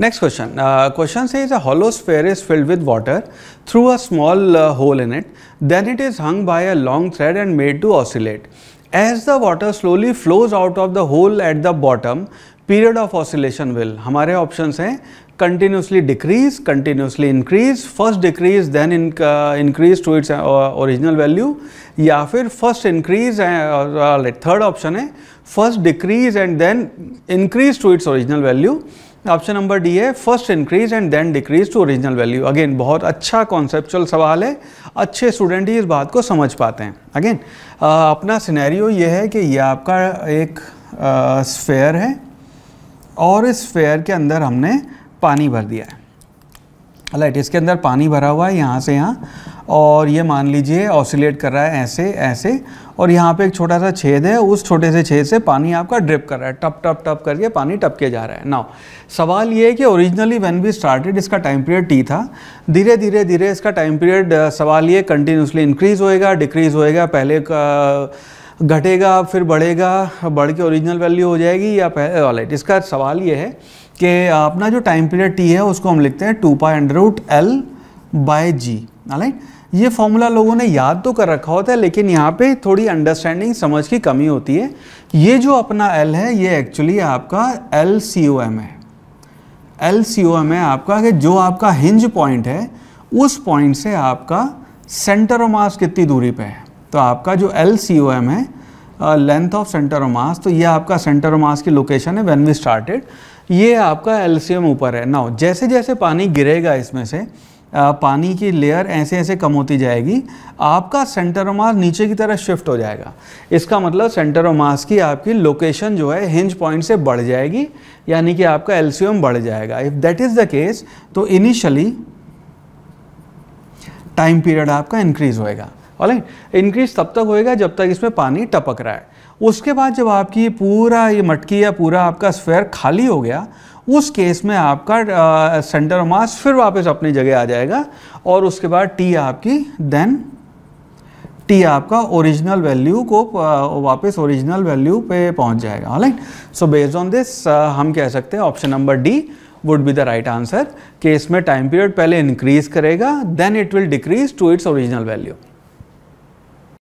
Next question. Uh, question says a hollow sphere is filled with water through a small uh, hole in it. Then it is hung by a long thread and made to oscillate. As the water slowly flows out of the hole at the bottom, period of oscillation will. Our options are continuously decrease, continuously increase, first decrease then in, uh, increase to its uh, original value or first increase uh, uh, third option है first decrease and then increase to its original value. Option number D है first increase and then decrease to original value again बहुत अच्छा conceptual सवाल है अच्छे student ही इस बात को समझ पाते हैं अगेन अपना सिनेरियो ये है कि ये आपका एक स्फेयर है और इस फेयर के अंदर हमने पानी भर दिया है लाइट इसके अंदर पानी भरा हुआ है यहाँ से यहाँ और ये मान लीजिए ऑसिलेट कर रहा है ऐसे ऐसे और यहाँ पे एक छोटा सा छेद है उस छोटे से छेद से पानी आपका ड्रिप कर रहा है टप टप टप करके पानी टपके जा रहा है नाउ सवाल ये है कि ओरिजिनली व्हेन वी स्टार्टेड इसका टाइम पीरियड टी था धीरे धीरे धीरे इसका टाइम पीरियड सवाल ये कंटिन्यूसली इंक्रीज़ होएगा डिक्रीज़ होएगा पहले का घटेगा फिर बढ़ेगा बढ़ के ओरिजिनल वैल्यू हो जाएगी या राइट इसका सवाल ये है कि अपना जो टाइम पीरियड टी है उसको हम लिखते हैं two pi under root L by G right ये फॉर्मूला लोगों ने याद तो कर रखा होता है लेकिन यहाँ पे थोड़ी अंडरस्टैंडिंग समझ की कमी होती है ये जो अपना एल है ये एक्चुअली आपका एल सी ओ एम है एल सी ओ एम है आपका कि जो आपका हिंज पॉइंट है उस पॉइंट से आपका सेंटर ऑफ मास कितनी दूरी पर है तो आपका जो एल सी ओ एम है length of centre of mass तो ये आपका सेंटर ऑफ मास की लोकेशन है वेन वी स्टार्टेड ये आपका एल सी एम ऊपर है नाउ जैसे जैसे पानी गिरेगा इसमें से आ, uh, पानी की लेयर ऐसे ऐसे कम होती जाएगी आपका सेंटर ऑफ मास नीचे की तरह शिफ्ट हो जाएगा इसका मतलब सेंटर ऑफ मास की आपकी लोकेशन जो है हिंज पॉइंट से बढ़ जाएगी यानी कि आपका एम बढ़ जाएगा if that is the case तो इनिशियली टाइम पीरियड आपका इंक्रीज होएगा ऑल इंक्रीज तब तक होएगा जब तक इसमें पानी टपक रहा है उसके बाद जब आपकी पूरा ये मटकी या पूरा आपका स्फेयर खाली हो गया उस केस में आपका सेंटर मास फिर वापस अपनी जगह आ जाएगा और उसके बाद टी आपकी देन टी आपका ओरिजिनल वैल्यू को वापस ओरिजिनल वैल्यू पे पहुंच जाएगा online so based on this हम कह सकते हैं option number D would be the right answer कि इसमें टाइम पीरियड पहले इंक्रीज करेगा then it will decrease to its original value